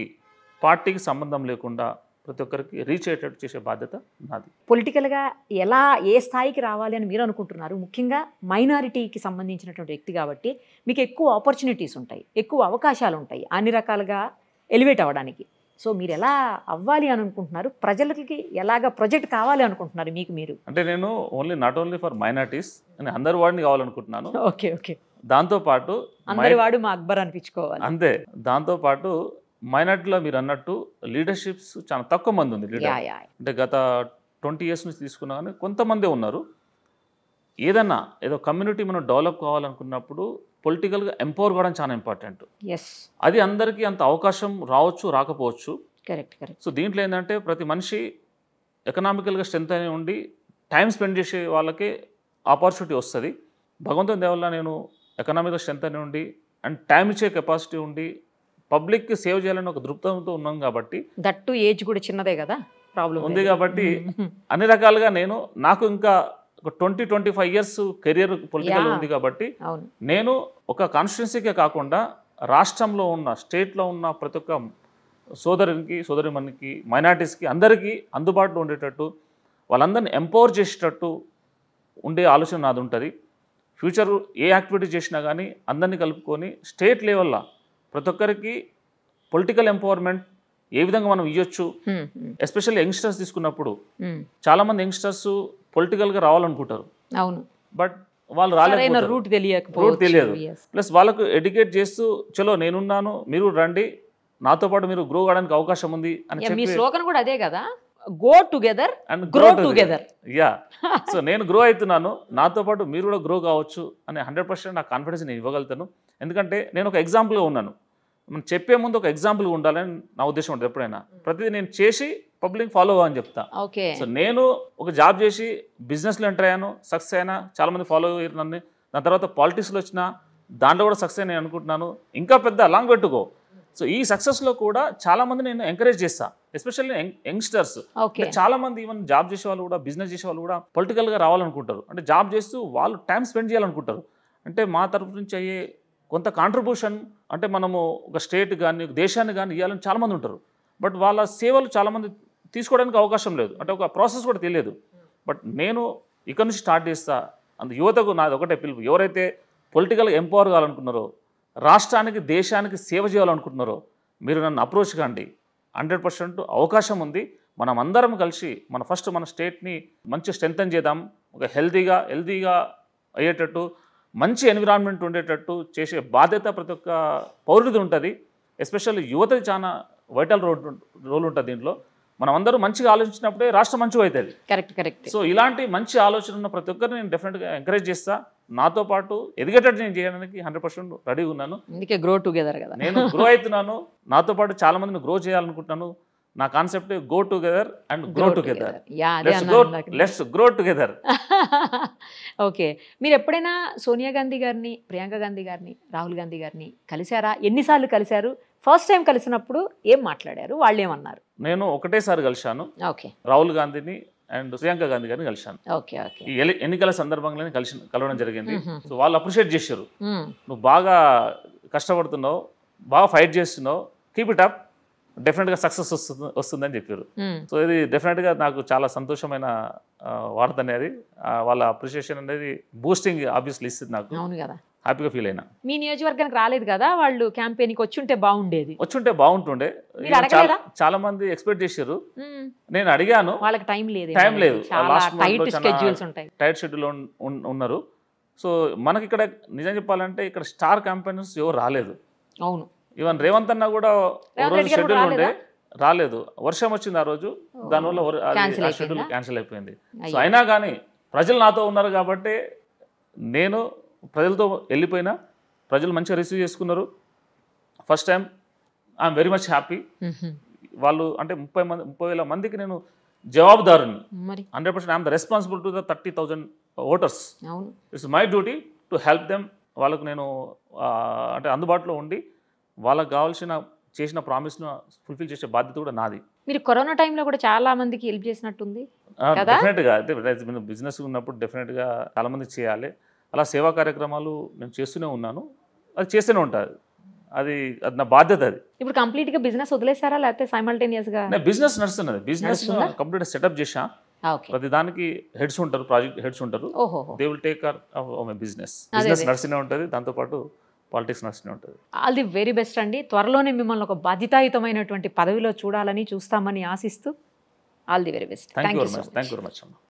పార్టీకి సంబంధం లేకుండా ప్రతి ఒక్కరికి రీచ్ అయ్యేటట్టు చేసే బాధ్యత నాది పొలిటికల్గా ఎలా ఏ స్థాయికి రావాలి అని మీరు అనుకుంటున్నారు ముఖ్యంగా మైనారిటీకి సంబంధించినటువంటి వ్యక్తి కాబట్టి మీకు ఎక్కువ ఆపర్చునిటీస్ ఉంటాయి ఎక్కువ అవకాశాలు ఉంటాయి అన్ని రకాలుగా ఎలివేట్ అవ్వడానికి సో మీరు ఎలా అవ్వాలి అని అనుకుంటున్నారు ప్రజలకి ఎలాగ ప్రొజెక్ట్ కావాలి అనుకుంటున్నారు మీకు మీరు అంటే నేను only not only for minorities అని అందరి వాడిని కావాలనుకుంటున్నాను ఓకే ఓకే దాంతో పాటు అందరి వాడు మా అక్బర్ అనిపించుకోవాలి అంతే దాంతోపాటు మైనార్టీలో మీరు అన్నట్టు లీడర్షిప్స్ చాలా తక్కువ మంది ఉంది లీడర్ అంటే గత ట్వంటీ ఇయర్స్ నుంచి తీసుకున్నా కానీ కొంతమందే ఉన్నారు ఏదన్నా ఏదో కమ్యూనిటీ మనం డెవలప్ కావాలనుకున్నప్పుడు పొలిటికల్గా ఎంపవర్ కావడం చాలా ఇంపార్టెంట్ అది అందరికీ అంత అవకాశం రావచ్చు రాకపోవచ్చు కరెక్ట్ కరెక్ట్ సో దీంట్లో ఏంటంటే ప్రతి మనిషి ఎకనామికల్గా స్ట్రెంత్ అయి ఉండి టైం స్పెండ్ చేసే వాళ్ళకే ఆపర్చునిటీ వస్తుంది భగవంతుని దేవల్లా నేను ఎకనామికల్ స్ట్రెంత్ అయి ఉండి అండ్ టైం ఇచ్చే కెపాసిటీ ఉండి పబ్లిక్కి సేవ్ చేయాలని ఒక దృక్పథంతో ఉన్నాం కాబట్టి దట్టు ఏజ్ కూడా చిన్నదే కదా ప్రాబ్లం ఉంది కాబట్టి అన్ని రకాలుగా నేను నాకు ఇంకా ఒక twenty twenty five years career political ఉంది కాబట్టి నేను ఒక కాన్స్టిట్యున్సీకే కాకుండా రాష్ట్రంలో ఉన్న స్టేట్లో ఉన్న ప్రతి ఒక్క సోదరునికి సోదరిమణికి మైనార్టీస్కి అందరికీ అందుబాటులో ఉండేటట్టు వాళ్ళందరిని ఎంపవర్ చేసేటట్టు ఉండే ఆలోచన నాది ఉంటుంది ఫ్యూచర్ ఏ యాక్టివిటీ చేసినా కానీ అందరినీ కలుపుకొని స్టేట్ లెవెల్లో ప్రతి ఒక్కరికి పొలిటికల్ ఎంపవర్మెంట్ ఏ విధంగా మనం ఇవ్వచ్చు ఎస్పెషల్లీ యంగ్స్టర్స్ తీసుకున్నప్పుడు చాలా మంది యంగ్స్టర్స్ పొలిటికల్ గా రావాలనుకుంటారు అవును బట్ వాళ్ళు రాలేదు రూట్ తెలియక రూట్ తెలియదు ప్లస్ వాళ్ళకు ఎడ్యుకేట్ చేస్తూ చలో నేనున్నాను మీరు రండి నాతో పాటు మీరు గ్రో కావడానికి అవకాశం ఉంది అని చెప్పి స్లోకన్ కూడా అదే కదా go together and grow together yeah so నేను గ్రో అవుతున్నాను నాతో పాటు మీరు కూడా గ్రో కావచ్చు అని హండ్రెడ్ పర్సెంట్ నా కాన్ఫిడెన్స్ నేను ఇవ్వగలుగుతాను ఎందుకంటే నేను ఒక ఎగ్జాంపుల్గా ఉన్నాను మనం చెప్పే ముందు ఒక ఎగ్జాంపుల్గా ఉండాలని నా ఉద్దేశం ఉంటుంది ఎప్పుడైనా ప్రతిదీ నేను చేసి పబ్లిక్ ఫాలో అని చెప్తా ఓకే సో నేను ఒక జాబ్ చేసి బిజినెస్లో ఎంటర్ అయ్యాను సక్సెస్ అయినా చాలామంది ఫాలో అయ్యారు నన్ను దాని తర్వాత పాలిటిక్స్లో వచ్చిన దాంట్లో కూడా సక్సెస్ అయినా అనుకుంటున్నాను ఇంకా పెద్ద లాంగ్ పెట్టుకో సో ఈ సక్సెస్లో కూడా చాలామంది నేను ఎంకరేజ్ చేస్తా ఎస్పెషల్లీ యంగ్స్టర్స్ చాలా మంది ఈవెన్ జాబ్ చేసే వాళ్ళు కూడా బిజినెస్ చేసే వాళ్ళు కూడా పొలిటికల్గా రావాలనుకుంటారు అంటే జాబ్ చేస్తూ వాళ్ళు టైం స్పెండ్ చేయాలనుకుంటారు అంటే మా తరపు నుంచి అయ్యే కొంత కాంట్రిబ్యూషన్ అంటే మనము ఒక స్టేట్ కానీ దేశాన్ని కానీ ఇవ్వాలని చాలామంది ఉంటారు బట్ వాళ్ళ సేవలు చాలామంది తీసుకోవడానికి అవకాశం లేదు అంటే ఒక ప్రాసెస్ కూడా తెలియదు బట్ నేను ఇక్కడ నుంచి స్టార్ట్ చేస్తా అందు యువతకు నాది ఒకటే పిలుపు ఎవరైతే పొలిటికల్గా ఎంపవర్ కావాలనుకున్నారో రాష్ట్రానికి దేశానికి సేవ చేయాలనుకుంటున్నారో మీరు నన్ను అప్రోచ్ కాండి హండ్రెడ్ పర్సెంట్ అవకాశం ఉంది మనం అందరం కలిసి మన ఫస్ట్ మన స్టేట్ని మంచి స్ట్రెంగ్తన్ చేద్దాం ఒక హెల్తీగా హెల్తీగా అయ్యేటట్టు మంచి ఎన్విరాన్మెంట్ ఉండేటట్టు చేసే బాధ్యత ప్రతి ఒక్క పౌరుడిది ఉంటుంది ఎస్పెషల్లీ యువత చాలా వైటల్ రోల్ రోల్ ఉంటుంది దీంట్లో మనం అందరూ మంచిగా ఆలోచించినప్పుడే రాష్ట్రం మంచిగా అవుతుంది కరెక్ట్ కరెక్ట్ సో ఇలాంటి మంచి ఆలోచన ఉన్న ప్రతి ఒక్కరిని నేను డెఫినెట్గా ఎంకరేజ్ చేస్తాను నాతో పాటు ఎదిగేటట్టు నేను చేయడానికి హండ్రెడ్ పర్సెంట్ రెడీ ఉన్నాను అందుకే గ్రో టుగెదర్ కదా నేను గ్రో అవుతున్నాను నాతో పాటు చాలా మందిని గ్రో చేయాలనుకుంటున్నాను నా concept go together and grow together let's grow together okay మీరు ఎప్పుడైనా సోనియా గాంధీ గారిని ప్రియాంక గాంధీ గారిని రాహుల్ గాంధీ గారిని కలిశారా ఎన్నిసార్లు కలిశారు ఫస్ట్ టైం కలిసినప్పుడు ఏం మాట్లాడారు వాళ్ళు ఏమన్నారు నేను ఒకటేసారి కలిశాను ఓకే రాహుల్ గాంధీని అండ్ ప్రియాంక గాంధీ గారిని కలిశాను ఈ ఎన్నికల సందర్భంగానే కలిసి కలవడం జరిగింది సో వాళ్ళు అప్రిషియేట్ చేశారు నువ్వు బాగా కష్టపడుతున్నావు బాగా ఫైట్ చేస్తున్నావు కీప్ ఇట్ అప్ డెఫినెట్గా సక్సెస్ వస్తుంది వస్తుందని చెప్పారు సో ఇది డెఫినెట్గా నాకు చాలా సంతోషమైన వార్త అనేది వాళ్ళ అప్రిషియేషన్ అనేది బూస్టింగ్ ఆబ్వియస్లీ ఇస్తుంది నాకు హ్యాపీగా ఫీల్ అయినా మీ నియోజకవర్గానికి రాలేదు కదా వాళ్ళు క్యాంపెయిన్కి ఉంటే బాగుండేది ఉంటే బాగుంటుండే చాలా మంది ఎక్స్పెక్ట్ చేశారు నేను అడిగాను వాళ్ళకి టైం లేదు టైం లేదు టైట్ షెడ్యూల్ ఉన్నారు సో మనకి ఇక్కడ నిజం చెప్పాలంటే ఇక్కడ స్టార్ క్యాంపెయిన్స్ ఎవరు రాలేదు అవును ఈవెన్ రేవంత్ అన్న కూడా షెడ్యూల్ ఉండే రాలేదు వర్షం వచ్చింది ఆ రోజు దానివల్ల షెడ్యూల్ క్యాన్సిల్ అయిపోయింది సో అయినా కానీ ప్రజలు నాతో ఉన్నారు కాబట్టి నేను ప్రజలతో వెళ్ళిపోయినా ప్రజలు మంచిగా రిసీవ్ చేసుకున్నారు first time I'm very much happy వాళ్ళు అంటే ముప్పై మంది ముప్పై వేల మందికి నేను జవాబుదారుని hundred percent I'm the responsible to the thirty thousand voters it's my duty to help them వాళ్ళకు నేను అంటే అందుబాటులో ఉండి వాళ్ళకు కావాల్సిన చేసిన ప్రామిస్ను ఫుల్ఫిల్ చేసే బాధ్యత కూడా నాది మీరు కరోనా టైంలో కూడా చాలా మందికి హెల్ప్ చేసినట్టుంది డెఫినెట్గా అయితే బిజినెస్ ఉన్నప్పుడు డెఫినెట్గా చాలా మందికి చేయాలి అలా సేవా కార్యక్రమాలు నేను చేస్తూనే ఉన్నాను అది చేస్తూనే ఉంటాను అది అది నా బాధ్యత అది ఇప్పుడు కంప్లీట్ గా బిజినెస్ వదిలేసారా లేకపోతే సైమల్టేనియస్ గా బిజినెస్ నడుస్తున్నది బిజినెస్ కంప్లీట్ సెటప్ చేశా ప్రతి దానికి హెడ్స్ ఉంటారు ప్రాజెక్ట్ హెడ్స్ ఉంటారు they will take our business business నడుస్తూనే ఉంటుంది దాంతో పాటు పాలిటిక్స్ నడుస్తూనే ఉంటుంది ఆల్ ది వెరీ బెస్ట్ అండి త్వరలోనే మిమ్మల్ని ఒక బాధ్యతాయుతమైనటువంటి పదవిలో చూడాలని చూస్తామని ఆశిస్తూ all the very best thank you very much thank you very much అమ్మా